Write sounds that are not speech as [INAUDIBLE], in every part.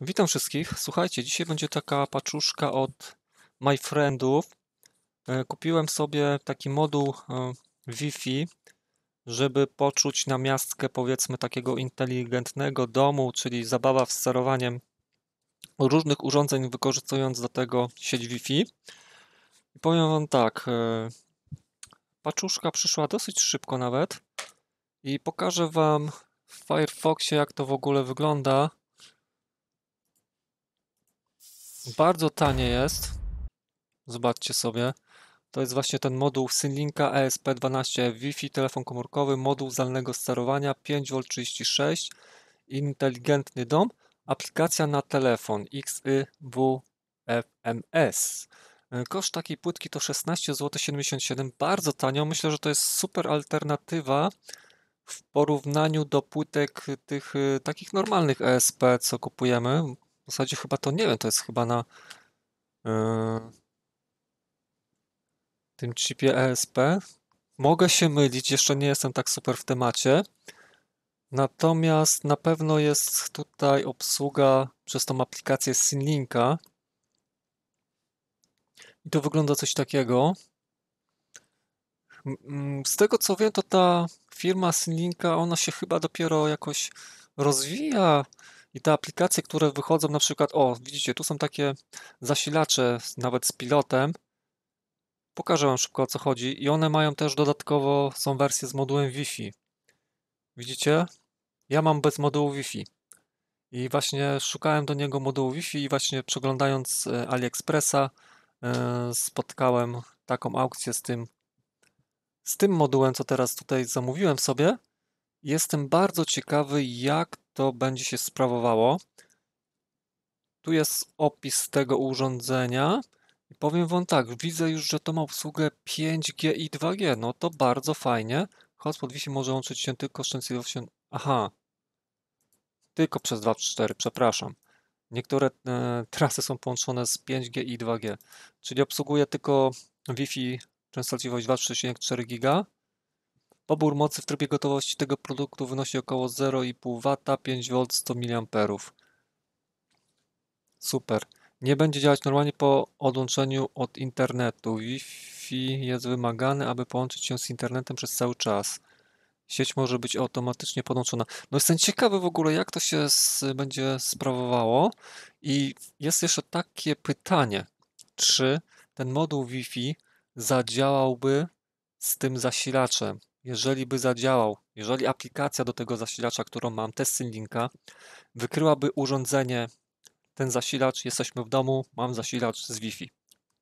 Witam wszystkich. Słuchajcie, dzisiaj będzie taka paczuszka od My Friendów. E, kupiłem sobie taki moduł e, Wi-Fi, żeby poczuć na miastkę powiedzmy takiego inteligentnego domu, czyli zabawa z sterowaniem różnych urządzeń, wykorzystując do tego sieć Wi-Fi. I powiem Wam tak, e, paczuszka przyszła dosyć szybko nawet i pokażę Wam w Firefoxie, jak to w ogóle wygląda Bardzo tanie jest. Zobaczcie sobie. To jest właśnie ten moduł Synlinka ESP12 Wi-Fi, telefon komórkowy, moduł zdalnego sterowania 5V36, inteligentny dom, aplikacja na telefon XYWFMS. E, koszt takiej płytki to 16 zł 77, bardzo tanio. Myślę, że to jest super alternatywa w porównaniu do płytek tych e, takich normalnych ESP, co kupujemy, w zasadzie chyba to nie wiem, to jest chyba na yy, tym chipie ESP. Mogę się mylić, jeszcze nie jestem tak super w temacie. Natomiast na pewno jest tutaj obsługa przez tą aplikację Synlinka. I to wygląda coś takiego. Z tego co wiem, to ta firma Synlinka, ona się chyba dopiero jakoś rozwija i te aplikacje, które wychodzą, na przykład, o, widzicie, tu są takie zasilacze, nawet z pilotem. Pokażę Wam szybko o co chodzi. I one mają też dodatkowo, są wersje z modułem Wi-Fi. Widzicie? Ja mam bez modułu Wi-Fi. I właśnie szukałem do niego modułu Wi-Fi i właśnie przeglądając e, AliExpressa e, spotkałem taką aukcję z tym, z tym modułem, co teraz tutaj zamówiłem sobie. Jestem bardzo ciekawy, jak to będzie się sprawowało. Tu jest opis tego urządzenia. I powiem Wam tak, widzę już, że to ma obsługę 5G i 2G. No to bardzo fajnie. Hotspot Wi-Fi może łączyć się tylko częstotliwością. Aha. Tylko przez 2.4, przepraszam. Niektóre e, trasy są połączone z 5G i 2G, czyli obsługuje tylko Wi-Fi częstotliwość 2,4 GHz Pobór mocy w trybie gotowości tego produktu wynosi około 0,5 W, 5 V, 100 mA. Super. Nie będzie działać normalnie po odłączeniu od internetu. Wi-Fi jest wymagany, aby połączyć się z internetem przez cały czas. Sieć może być automatycznie podłączona. No jestem ciekawy w ogóle, jak to się z, będzie sprawowało. I jest jeszcze takie pytanie, czy ten moduł Wi-Fi zadziałałby z tym zasilaczem? jeżeli by zadziałał, jeżeli aplikacja do tego zasilacza, którą mam, test linka, wykryłaby urządzenie, ten zasilacz, jesteśmy w domu, mam zasilacz z Wi-Fi.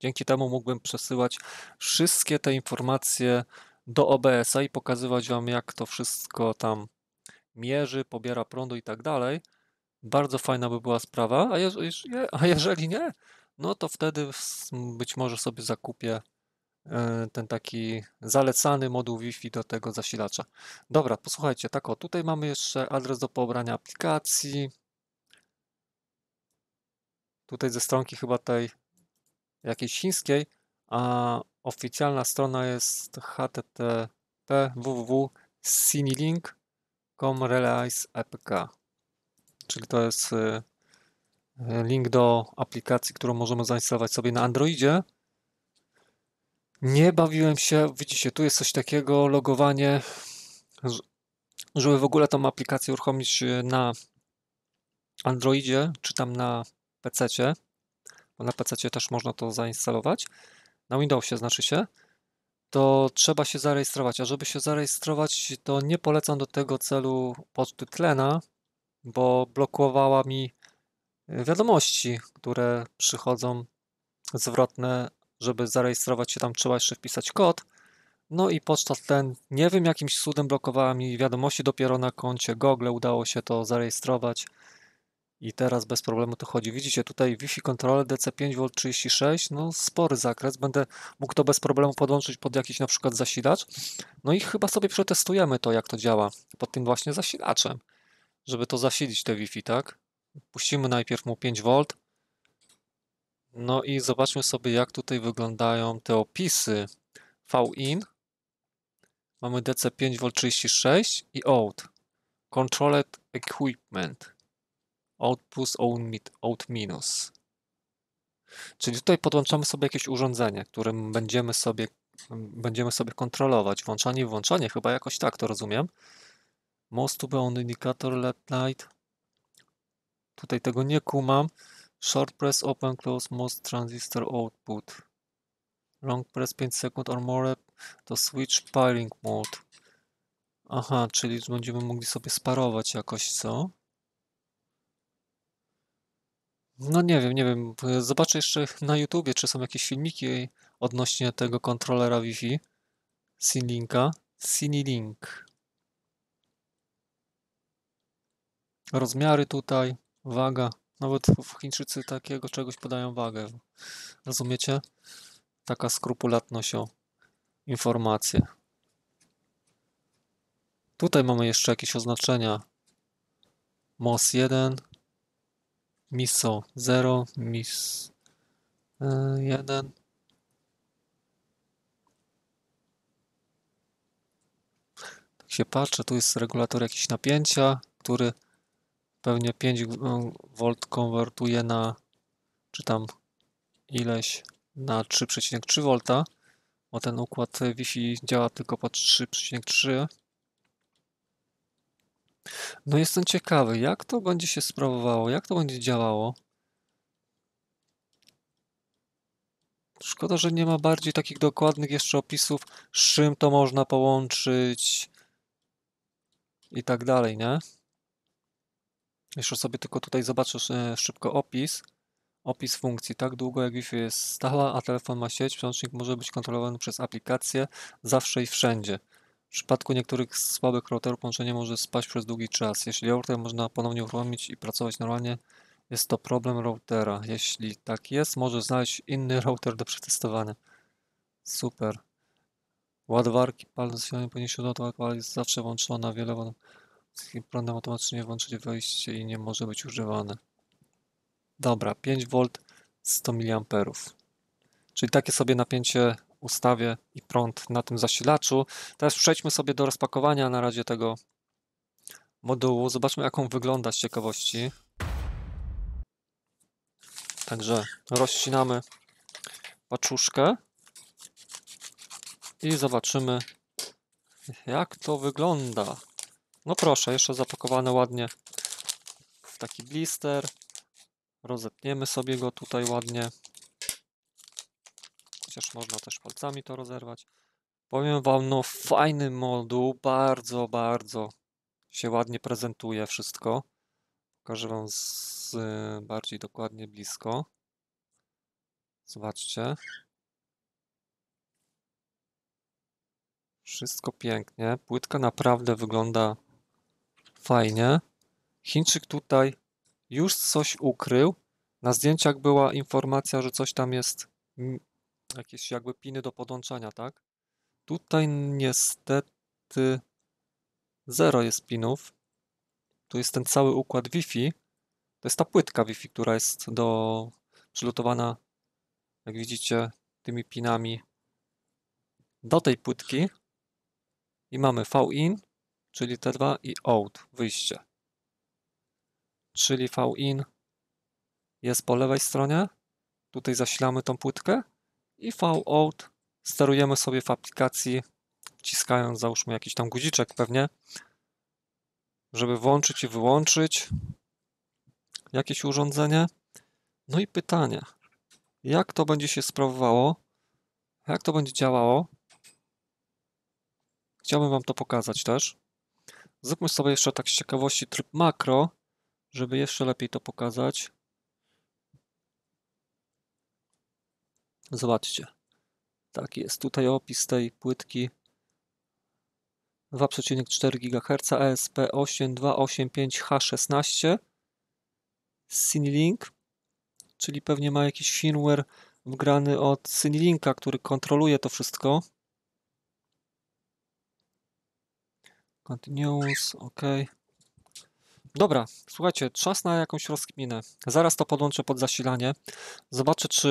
Dzięki temu mógłbym przesyłać wszystkie te informacje do OBS-a i pokazywać Wam, jak to wszystko tam mierzy, pobiera prądu i tak dalej. Bardzo fajna by była sprawa, a a jeżeli nie, no to wtedy być może sobie zakupię E, ten taki zalecany moduł Wi-Fi do tego zasilacza. Dobra, posłuchajcie, tak o, tutaj mamy jeszcze adres do pobrania aplikacji. Tutaj ze stronki chyba tej jakiejś chińskiej, a oficjalna strona jest http www.cinilink.com czyli to jest e, link do aplikacji, którą możemy zainstalować sobie na Androidzie. Nie bawiłem się, widzicie, tu jest coś takiego, logowanie, żeby w ogóle tą aplikację uruchomić y, na Androidzie, czy tam na PC-cie, bo na PC-cie też można to zainstalować, na Windowsie znaczy się, to trzeba się zarejestrować, a żeby się zarejestrować, to nie polecam do tego celu poczty tlena, bo blokowała mi y, wiadomości, które przychodzą zwrotne żeby zarejestrować się tam trzeba jeszcze wpisać kod. No i podczas ten, nie wiem, jakimś cudem blokowała mi wiadomości, dopiero na koncie Google udało się to zarejestrować. I teraz bez problemu to chodzi. Widzicie tutaj Wi-Fi kontroler DC5V36, no spory zakres. Będę mógł to bez problemu podłączyć pod jakiś na przykład zasilacz. No i chyba sobie przetestujemy to, jak to działa pod tym właśnie zasilaczem, żeby to zasilić te Wi-Fi, tak? Puścimy najpierw mu 5V, no i zobaczmy sobie, jak tutaj wyglądają te opisy. VIN, mamy DC5V36 i OUT. Controlled Equipment. OUT plus, OUT minus. Czyli tutaj podłączamy sobie jakieś urządzenie, którym będziemy sobie, będziemy sobie kontrolować włączanie i włączanie, chyba jakoś tak to rozumiem. Most to be on indicator LED light. Tutaj tego nie kumam. Short press open close most transistor output. Long press 5 sekund or more to switch pairing mode. Aha, czyli będziemy mogli sobie sparować jakoś, co? No nie wiem, nie wiem. Zobaczę jeszcze na YouTubie, czy są jakieś filmiki odnośnie tego kontrolera Wi-Fi. Sinlinka. Rozmiary tutaj, waga, nawet no Chińczycy takiego czegoś podają wagę. Rozumiecie? Taka skrupulatność o informacje. Tutaj mamy jeszcze jakieś oznaczenia. MOS 1, MISO 0, MIS 1. E, tak się patrzę, tu jest regulator jakiś napięcia, który pewnie 5V e, konwertuje na, czy tam ileś, na 3,3V, bo ten układ Wi-Fi działa tylko po 3,3. No jestem ciekawy, jak to będzie się sprawowało, jak to będzie działało. Szkoda, że nie ma bardziej takich dokładnych jeszcze opisów, z czym to można połączyć i tak dalej, nie? Jeszcze sobie tylko tutaj zobaczysz e, szybko opis. Opis funkcji. Tak długo jak Wi-Fi jest stała, a telefon ma sieć, przełącznik może być kontrolowany przez aplikację zawsze i wszędzie. W przypadku niektórych słabych routerów połączenie może spaść przez długi czas. Jeśli router można ponownie uruchomić i pracować normalnie, jest to problem routera. Jeśli tak jest, może znaleźć inny [LAUGHS] router do przetestowania. Super. Ładowarki, palce powinien do ładowarka, jest zawsze włączona, wiele ładowarek. Prądem automatycznie włączyć wejście i nie może być używane. Dobra, 5V 100 mA. Czyli takie sobie napięcie ustawię i prąd na tym zasilaczu. Teraz przejdźmy sobie do rozpakowania na razie tego modułu. Zobaczmy jak on wygląda z ciekawości. Także rozcinamy paczuszkę i zobaczymy jak to wygląda. No proszę, jeszcze zapakowane ładnie w taki blister. Rozetniemy sobie go tutaj ładnie. Chociaż można też palcami to rozerwać. Powiem Wam, no fajny moduł, bardzo, bardzo się ładnie prezentuje wszystko. Pokażę Wam z, y, bardziej dokładnie blisko. Zobaczcie. Wszystko pięknie. Płytka naprawdę wygląda Fajnie. Chińczyk tutaj już coś ukrył. Na zdjęciach była informacja, że coś tam jest, mm, jakieś jakby piny do podłączenia, tak? Tutaj niestety zero jest pinów. Tu jest ten cały układ Wi-Fi. To jest ta płytka Wi-Fi, która jest do przylutowana, jak widzicie, tymi pinami do tej płytki. I mamy V-in, czyli T2 i out, wyjście. Czyli Vin jest po lewej stronie, tutaj zasilamy tą płytkę i Vout sterujemy sobie w aplikacji, wciskając załóżmy jakiś tam guziczek pewnie, żeby włączyć i wyłączyć jakieś urządzenie. No i pytanie, jak to będzie się sprawowało, jak to będzie działało. Chciałbym Wam to pokazać też. Zróbmy sobie jeszcze tak z ciekawości tryb makro, żeby jeszcze lepiej to pokazać. Zobaczcie. Tak jest. Tutaj opis tej płytki 2,4 GHz ESP8285H16 CineLink, czyli pewnie ma jakiś firmware wgrany od CineLinka, który kontroluje to wszystko. Continues, ok. Dobra, słuchajcie, czas na jakąś rozkminę. Zaraz to podłączę pod zasilanie. Zobaczę, czy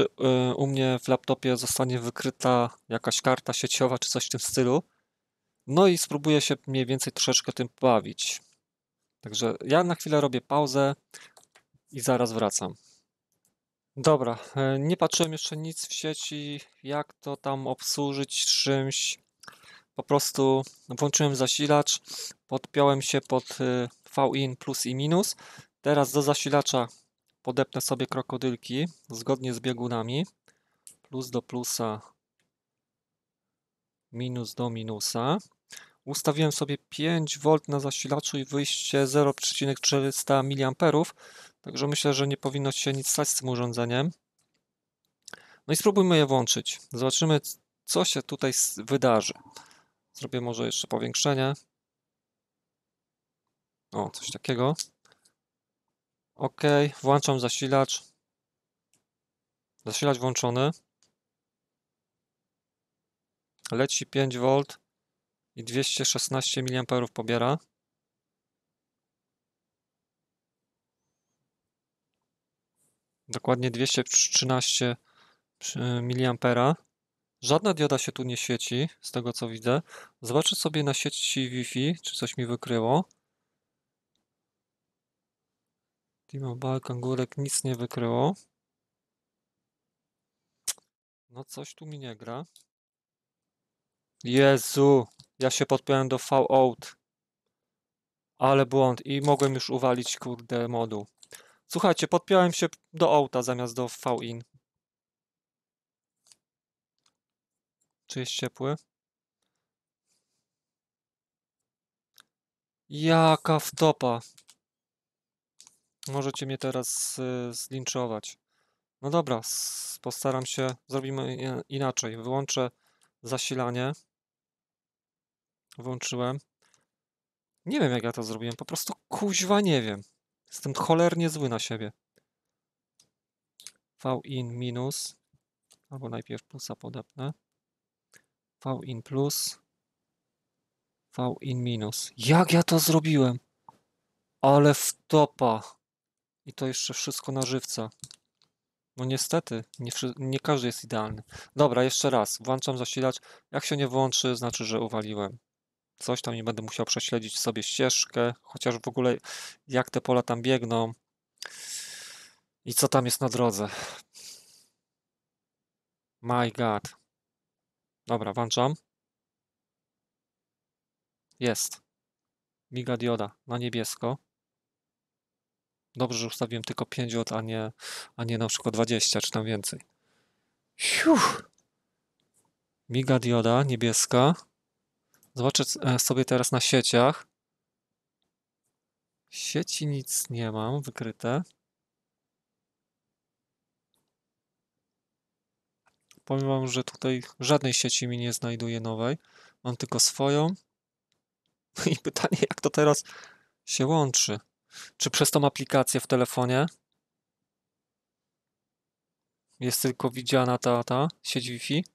y, u mnie w laptopie zostanie wykryta jakaś karta sieciowa, czy coś w tym stylu. No i spróbuję się mniej więcej troszeczkę tym bawić. Także ja na chwilę robię pauzę i zaraz wracam. Dobra, y, nie patrzyłem jeszcze nic w sieci, jak to tam obsłużyć czymś po prostu włączyłem zasilacz, podpiąłem się pod y, VIN plus i minus. Teraz do zasilacza podepnę sobie krokodylki zgodnie z biegunami. Plus do plusa, minus do minusa. Ustawiłem sobie 5V na zasilaczu i wyjście 0,400 mA, także myślę, że nie powinno się nic stać z tym urządzeniem. No i spróbujmy je włączyć. Zobaczymy, co się tutaj wydarzy. Zrobię może jeszcze powiększenie. O, coś takiego. OK, włączam zasilacz. Zasilacz włączony. Leci 5V i 216 mA pobiera. Dokładnie 213 mA. Żadna dioda się tu nie świeci, z tego co widzę. Zobaczę sobie na sieci Wi-Fi, czy coś mi wykryło. T-Mobile, kangurek, nic nie wykryło. No coś tu mi nie gra. Jezu, ja się podpiąłem do out, Ale błąd i mogłem już uwalić kurde moduł. Słuchajcie, podpiąłem się do Outa zamiast do V-in. Czy jest ciepły? Jaka wtopa! Możecie mnie teraz y, zlinczować. No dobra, postaram się, zrobimy y, inaczej. Wyłączę zasilanie. Włączyłem. Nie wiem jak ja to zrobiłem, po prostu kuźwa nie wiem. Jestem cholernie zły na siebie. V in minus, albo najpierw plusa podepnę in plus, V in minus. Jak ja to zrobiłem? Ale wtopa. I to jeszcze wszystko na żywca. No niestety, nie, nie, każdy jest idealny. Dobra, jeszcze raz, włączam zasilacz. Jak się nie włączy, znaczy, że uwaliłem. Coś tam nie będę musiał prześledzić sobie ścieżkę, chociaż w ogóle jak te pola tam biegną i co tam jest na drodze. My God. Dobra, włączam. Jest. Miga dioda na niebiesko. Dobrze, że ustawiłem tylko 5 W, a nie, a nie na przykład 20 czy tam więcej. Miga dioda niebieska. Zobaczę e, sobie teraz na sieciach. Sieci nic nie mam wykryte. powiem wam, że tutaj żadnej sieci mi nie znajduje nowej. Mam tylko swoją. [LAUGHS] I pytanie, jak to teraz się łączy? Czy przez tą aplikację w telefonie jest tylko widziana ta, ta sieć Wi-Fi?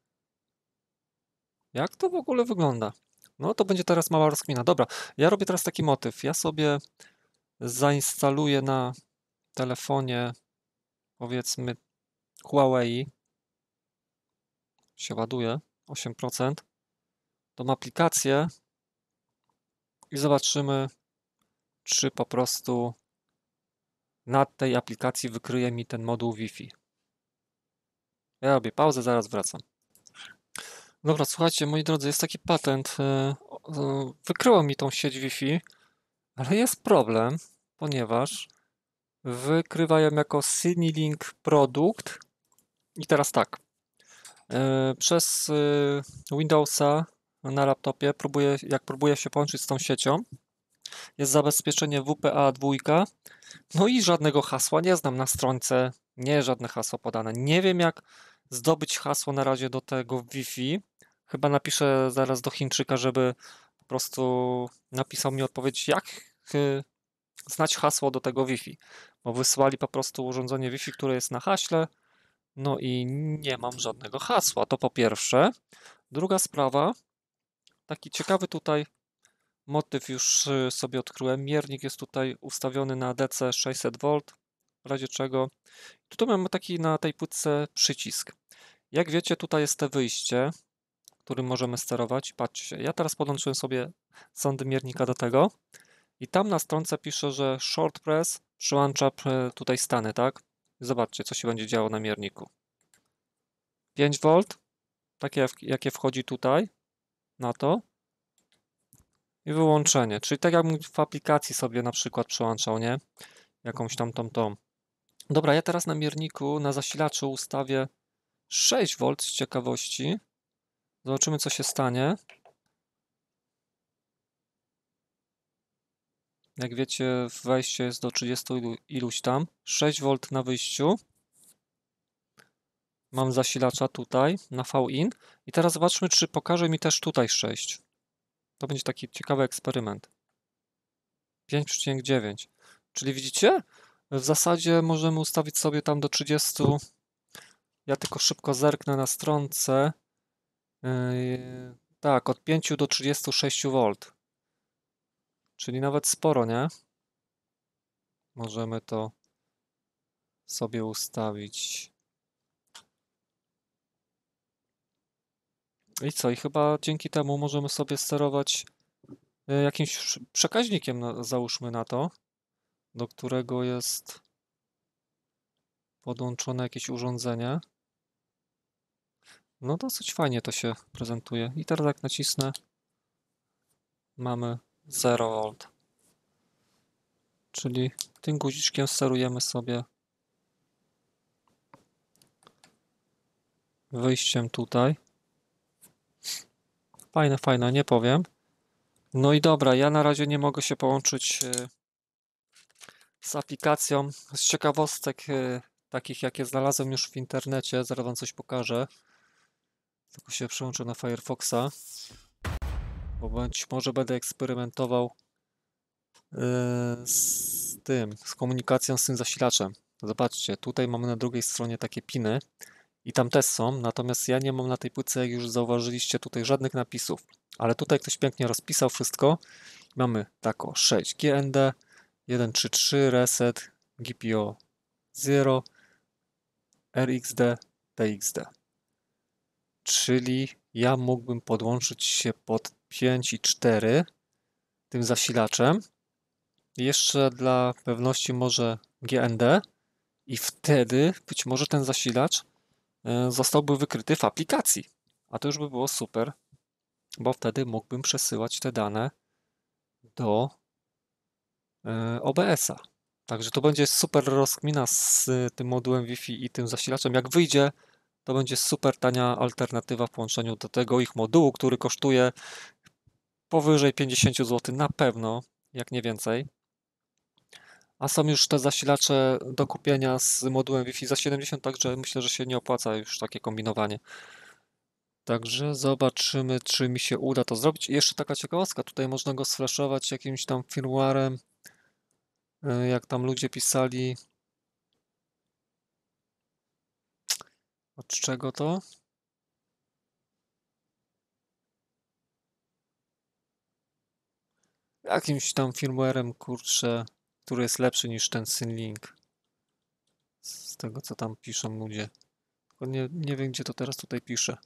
Jak to w ogóle wygląda? No to będzie teraz mała rozkmina. Dobra, ja robię teraz taki motyw. Ja sobie zainstaluję na telefonie powiedzmy Huawei się ładuje, 8%, tą aplikację i zobaczymy, czy po prostu na tej aplikacji wykryje mi ten moduł Wi-Fi. Ja robię pauzę, zaraz wracam. Dobra, słuchajcie, moi drodzy, jest taki patent. E, e, wykryło mi tą sieć Wi-Fi, ale jest problem, ponieważ wykrywają jako CineLink produkt. I teraz tak, E, przez y, Windowsa na laptopie, próbuję, jak próbuję się połączyć z tą siecią, jest zabezpieczenie WPA2, no i żadnego hasła nie znam na stronce, nie żadne hasło podane. Nie wiem jak zdobyć hasło na razie do tego Wi-Fi. Chyba napiszę zaraz do Chińczyka, żeby po prostu napisał mi odpowiedź, jak y, znać hasło do tego Wi-Fi. Bo wysłali po prostu urządzenie Wi-Fi, które jest na haśle, no i nie mam żadnego hasła, to po pierwsze. Druga sprawa, taki ciekawy tutaj motyw już y, sobie odkryłem. Miernik jest tutaj ustawiony na DC 600V, w razie czego. Tutaj mamy taki na tej płytce przycisk. Jak wiecie, tutaj jest to wyjście, którym możemy sterować. Patrzcie, ja teraz podłączyłem sobie sondy miernika do tego i tam na stronce pisze, że short press przyłącza e, tutaj stany, tak? Zobaczcie, co się będzie działo na mierniku. 5V, takie jakie wchodzi tutaj, na to. I wyłączenie, czyli tak jakbym w aplikacji sobie na przykład przełączał, nie? Jakąś tam tą tą. Dobra, ja teraz na mierniku, na zasilaczu ustawię 6V z ciekawości. Zobaczymy, co się stanie. Jak wiecie, wejście jest do 30 ilu, iluś tam. 6V na wyjściu. Mam zasilacza tutaj na VIN. I teraz zobaczmy, czy pokaże mi też tutaj 6. To będzie taki ciekawy eksperyment. 5,9. Czyli widzicie? W zasadzie możemy ustawić sobie tam do 30. Ja tylko szybko zerknę na stronce. Yy, tak, od 5 do 36 V. Czyli nawet sporo, nie? Możemy to sobie ustawić. I co? I chyba dzięki temu możemy sobie sterować e, jakimś przekaźnikiem, załóżmy na to, do którego jest podłączone jakieś urządzenie. No dosyć fajnie to się prezentuje. I teraz jak nacisnę, mamy 0V. Czyli tym guziczkiem sterujemy sobie wyjściem tutaj. Fajne, fajne, nie powiem. No i dobra, ja na razie nie mogę się połączyć e, z aplikacją. Z ciekawostek e, takich, jakie znalazłem już w internecie, zaraz wam coś pokażę. Tylko się przełączę na Firefoxa bo być może będę eksperymentował e, z tym, z komunikacją z tym zasilaczem. Zobaczcie, tutaj mamy na drugiej stronie takie piny i tam też są, natomiast ja nie mam na tej płyce, jak już zauważyliście, tutaj żadnych napisów. Ale tutaj ktoś pięknie rozpisał wszystko. Mamy tak o 6 GND, 133, reset, GPO 0, RXD, TXD. Czyli ja mógłbym podłączyć się pod 5 i 4 tym zasilaczem. Jeszcze dla pewności może GND i wtedy być może ten zasilacz e, zostałby wykryty w aplikacji. A to już by było super, bo wtedy mógłbym przesyłać te dane do e, OBS-a. Także to będzie super rozkmina z e, tym modułem Wi-Fi i tym zasilaczem. Jak wyjdzie, to będzie super tania alternatywa w połączeniu do tego ich modułu, który kosztuje powyżej 50 zł na pewno, jak nie więcej. A są już te zasilacze do kupienia z modułem Wi-Fi za 70, także myślę, że się nie opłaca już takie kombinowanie. Także zobaczymy, czy mi się uda to zrobić. I jeszcze taka ciekawostka, tutaj można go sflaszować jakimś tam firmwarem, y, jak tam ludzie pisali. Od czego to? jakimś tam firmwarem, kurczę, który jest lepszy niż ten Synlink. Z tego, co tam piszą ludzie. nie, nie wiem, gdzie to teraz tutaj pisze.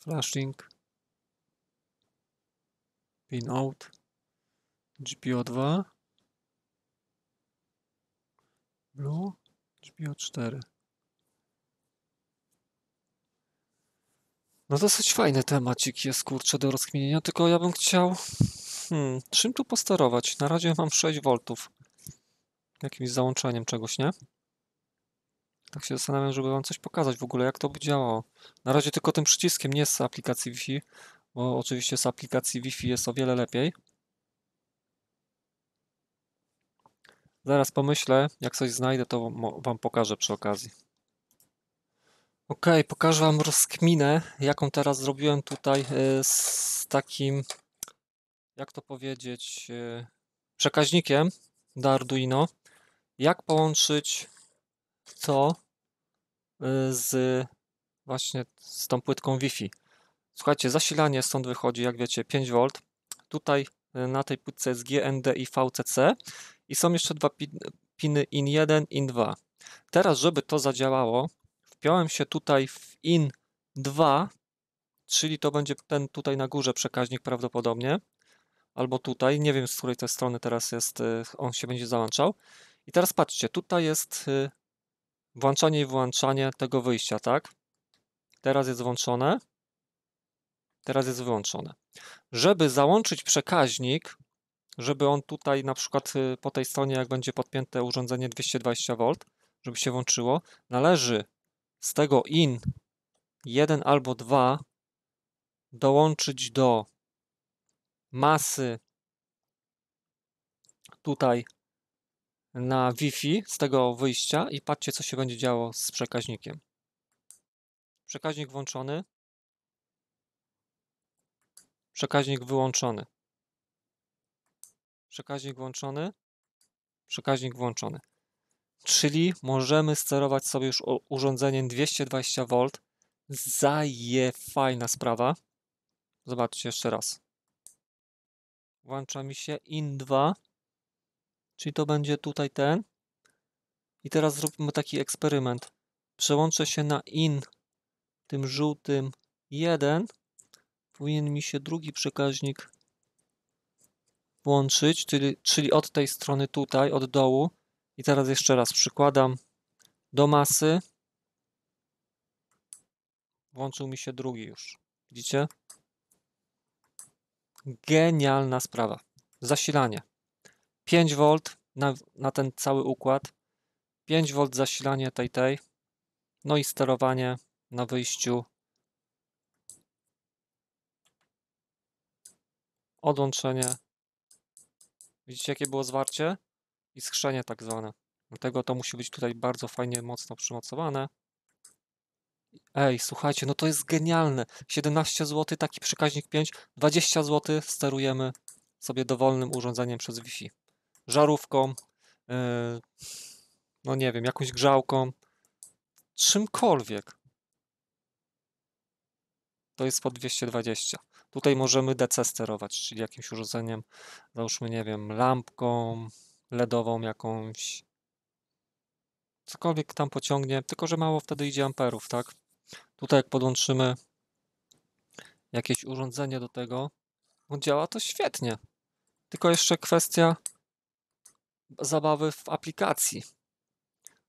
Flashing. Pinout. GPO2. Blue. GPO4. No dosyć fajny temacik jest, kurczę, do rozkminienia, tylko ja bym chciał... Hmm, czym tu posterować? Na razie mam 6 V. Jakimś załączeniem czegoś, nie? Tak się zastanawiam, żeby wam coś pokazać w ogóle, jak to by działało. Na razie tylko tym przyciskiem, nie z aplikacji Wi-Fi, bo oczywiście z aplikacji Wi-Fi jest o wiele lepiej. Zaraz pomyślę, jak coś znajdę, to wam pokażę przy okazji. Okej, okay, pokażę Wam rozkminę, jaką teraz zrobiłem tutaj e, z takim, jak to powiedzieć, e, przekaźnikiem do Arduino. Jak połączyć to e, z właśnie z tą płytką Wi-Fi. Słuchajcie, zasilanie stąd wychodzi, jak wiecie, 5V. Tutaj na tej płytce jest GND i VCC i są jeszcze dwa piny IN1, IN2. Teraz, żeby to zadziałało, Wpiąłem się tutaj w in 2, czyli to będzie ten tutaj na górze przekaźnik prawdopodobnie, albo tutaj, nie wiem z której tej strony teraz jest, y, on się będzie załączał. I teraz patrzcie, tutaj jest y, włączanie i wyłączanie tego wyjścia, tak? Teraz jest włączone, teraz jest wyłączone. Żeby załączyć przekaźnik, żeby on tutaj na przykład y, po tej stronie, jak będzie podpięte urządzenie 220V, żeby się włączyło, należy z tego in 1 albo 2 dołączyć do masy tutaj na Wi-Fi z tego wyjścia i patrzcie, co się będzie działo z przekaźnikiem. Przekaźnik włączony. Przekaźnik wyłączony. Przekaźnik włączony. Przekaźnik włączony. Czyli możemy sterować sobie już urządzeniem 220V. Zaje fajna sprawa. Zobaczcie jeszcze raz. Włącza mi się IN2. Czyli to będzie tutaj ten. I teraz zróbmy taki eksperyment. Przełączę się na IN tym żółtym 1. Powinien mi się drugi przekaźnik włączyć, czyli, czyli od tej strony tutaj, od dołu. I teraz jeszcze raz przykładam do masy. Włączył mi się drugi już. Widzicie? Genialna sprawa. Zasilanie. 5 V na, na ten cały układ. 5 V zasilanie tej tej. No i sterowanie na wyjściu odłączenie. Widzicie, jakie było zwarcie? iskrzenie tak zwane. Dlatego to musi być tutaj bardzo fajnie, mocno przymocowane. Ej, słuchajcie, no to jest genialne. 17 zł, taki przekaźnik 5, 20 zł sterujemy sobie dowolnym urządzeniem przez Wi-Fi. Żarówką, yy, no nie wiem, jakąś grzałką, czymkolwiek. To jest po 220. Tutaj możemy DC sterować, czyli jakimś urządzeniem, załóżmy, nie wiem, lampką, LEDową jakąś. Cokolwiek tam pociągnie, tylko że mało wtedy idzie amperów, tak? Tutaj jak podłączymy jakieś urządzenie do tego, on no działa to świetnie. Tylko jeszcze kwestia zabawy w aplikacji.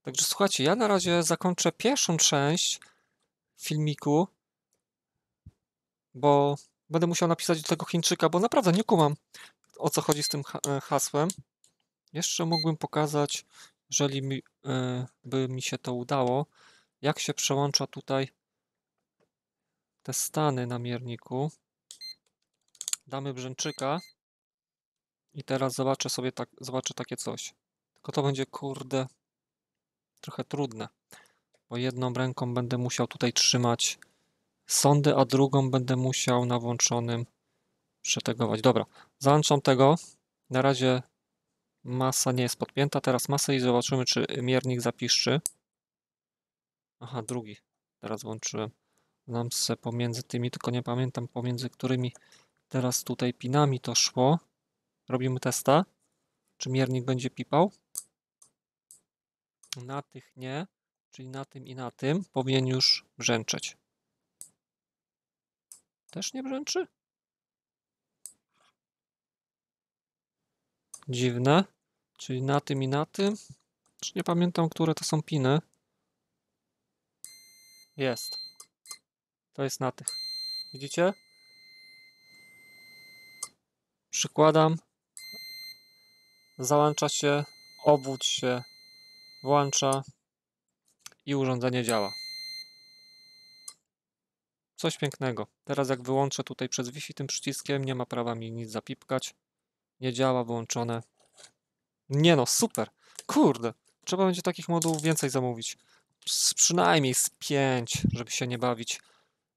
Także słuchajcie, ja na razie zakończę pierwszą część filmiku, bo będę musiał napisać do tego Chińczyka, bo naprawdę nie kumam o co chodzi z tym e, hasłem. Jeszcze mógłbym pokazać, jeżeli mi, e, by mi się to udało, jak się przełącza tutaj te stany na mierniku. Damy brzęczyka i teraz zobaczę sobie tak, zobaczę takie coś. Tylko to będzie kurde trochę trudne, bo jedną ręką będę musiał tutaj trzymać sondy, a drugą będę musiał na włączonym przetegować. Dobra, załączam tego. Na razie Masa nie jest podpięta. Teraz masę i zobaczymy, czy miernik zapiszczy. Aha, drugi. Teraz włączyłem. Nam se pomiędzy tymi, tylko nie pamiętam pomiędzy którymi teraz tutaj pinami to szło. Robimy testa. Czy miernik będzie pipał? Na tych nie, czyli na tym i na tym powinien już brzęczeć. Też nie brzęczy? dziwne. Czyli na tym i na tym. Już nie pamiętam, które to są piny. Jest. To jest na tych. Widzicie? Przykładam. Załącza się, obwód się włącza i urządzenie działa. Coś pięknego. Teraz jak wyłączę tutaj przez Wi-Fi tym przyciskiem, nie ma prawa mi nic zapipkać. Nie działa, wyłączone. Nie no, super. Kurde, trzeba będzie takich modułów więcej zamówić. Z, przynajmniej z pięć, żeby się nie bawić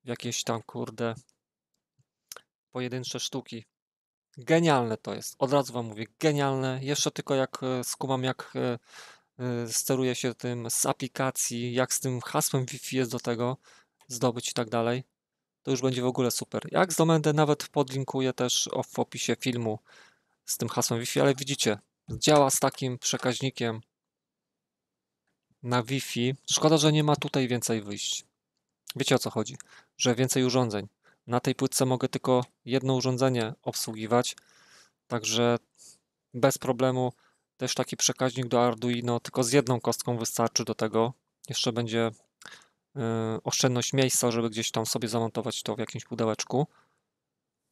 w jakieś tam, kurde, pojedyncze sztuki. Genialne to jest, od razu wam mówię, genialne. Jeszcze tylko jak e, skumam, jak e, e, steruje się tym z aplikacji, jak z tym hasłem Wi-Fi jest do tego zdobyć i tak dalej, to już będzie w ogóle super. Jak z domenę nawet podlinkuję też w opisie filmu z tym hasłem Wi-Fi, ale widzicie, działa z takim przekaźnikiem na Wi-Fi. Szkoda, że nie ma tutaj więcej wyjść. Wiecie o co chodzi, że więcej urządzeń. Na tej płytce mogę tylko jedno urządzenie obsługiwać, także bez problemu też taki przekaźnik do Arduino, tylko z jedną kostką wystarczy do tego. Jeszcze będzie yy, oszczędność miejsca, żeby gdzieś tam sobie zamontować to w jakimś pudełeczku.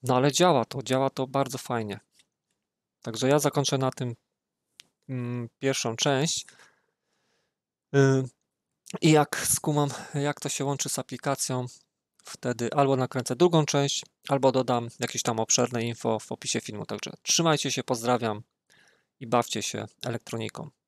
No ale działa to, działa to bardzo fajnie. Także ja zakończę na tym mm, pierwszą część. Y, I jak skumam, jak to się łączy z aplikacją, wtedy albo nakręcę drugą część, albo dodam jakieś tam obszerne info w opisie filmu. Także trzymajcie się, pozdrawiam i bawcie się elektroniką.